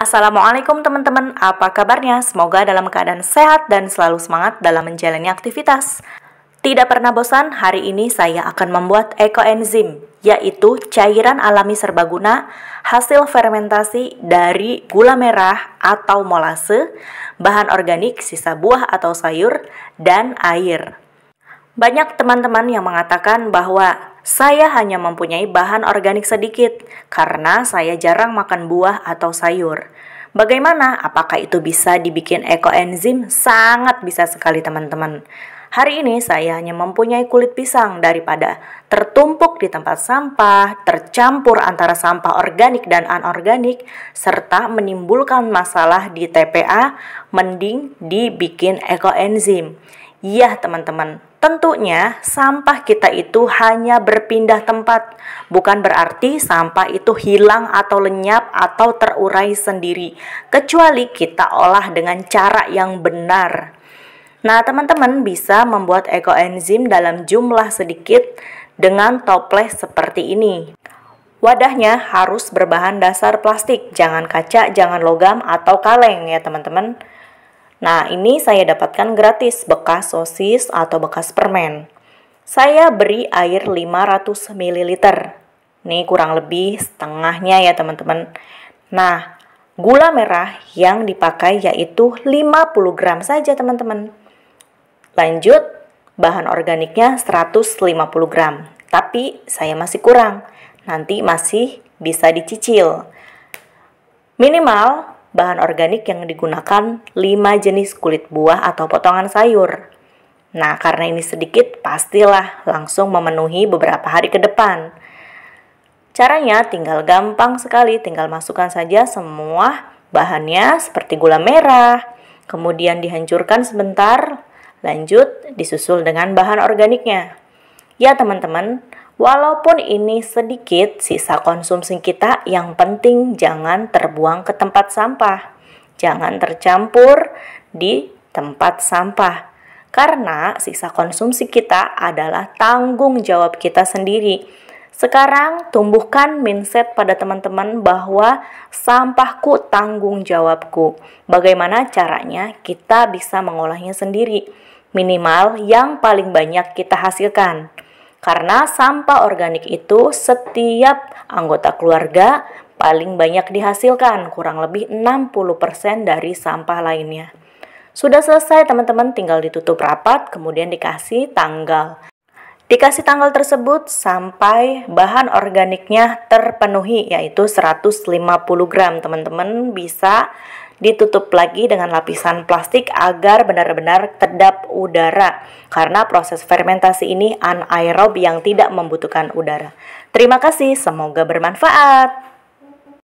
Assalamualaikum teman-teman, apa kabarnya? Semoga dalam keadaan sehat dan selalu semangat dalam menjalani aktivitas. Tidak pernah bosan, hari ini saya akan membuat ekoenzim, yaitu cairan alami serbaguna hasil fermentasi dari gula merah atau molase, bahan organik sisa buah atau sayur, dan air. Banyak teman-teman yang mengatakan bahwa saya hanya mempunyai bahan organik sedikit karena saya jarang makan buah atau sayur. Bagaimana? Apakah itu bisa dibikin ekoenzim? Sangat bisa sekali teman-teman. Hari ini saya hanya mempunyai kulit pisang daripada tertumpuk di tempat sampah, tercampur antara sampah organik dan anorganik, serta menimbulkan masalah di TPA, mending dibikin ekoenzim. Yah teman-teman, tentunya sampah kita itu hanya berpindah tempat, bukan berarti sampah itu hilang atau lenyap atau terurai sendiri, kecuali kita olah dengan cara yang benar. Nah, teman-teman bisa membuat ekoenzim dalam jumlah sedikit dengan toples seperti ini. Wadahnya harus berbahan dasar plastik, jangan kaca, jangan logam, atau kaleng ya teman-teman. Nah, ini saya dapatkan gratis bekas sosis atau bekas permen. Saya beri air 500 ml. Ini kurang lebih setengahnya ya teman-teman. Nah, gula merah yang dipakai yaitu 50 gram saja teman-teman. Lanjut, bahan organiknya 150 gram, tapi saya masih kurang. Nanti masih bisa dicicil. Minimal, bahan organik yang digunakan 5 jenis kulit buah atau potongan sayur. Nah, karena ini sedikit, pastilah langsung memenuhi beberapa hari ke depan. Caranya tinggal gampang sekali, tinggal masukkan saja semua bahannya seperti gula merah, kemudian dihancurkan sebentar Lanjut, disusul dengan bahan organiknya. Ya teman-teman, walaupun ini sedikit sisa konsumsi kita, yang penting jangan terbuang ke tempat sampah. Jangan tercampur di tempat sampah. Karena sisa konsumsi kita adalah tanggung jawab kita sendiri sekarang tumbuhkan mindset pada teman-teman bahwa sampahku tanggung jawabku. Bagaimana caranya kita bisa mengolahnya sendiri? Minimal yang paling banyak kita hasilkan. Karena sampah organik itu setiap anggota keluarga paling banyak dihasilkan, kurang lebih 60% dari sampah lainnya. Sudah selesai teman-teman tinggal ditutup rapat kemudian dikasih tanggal Dikasih tanggal tersebut sampai bahan organiknya terpenuhi yaitu 150 gram teman-teman bisa ditutup lagi dengan lapisan plastik agar benar-benar kedap udara karena proses fermentasi ini anaerob yang tidak membutuhkan udara. Terima kasih, semoga bermanfaat.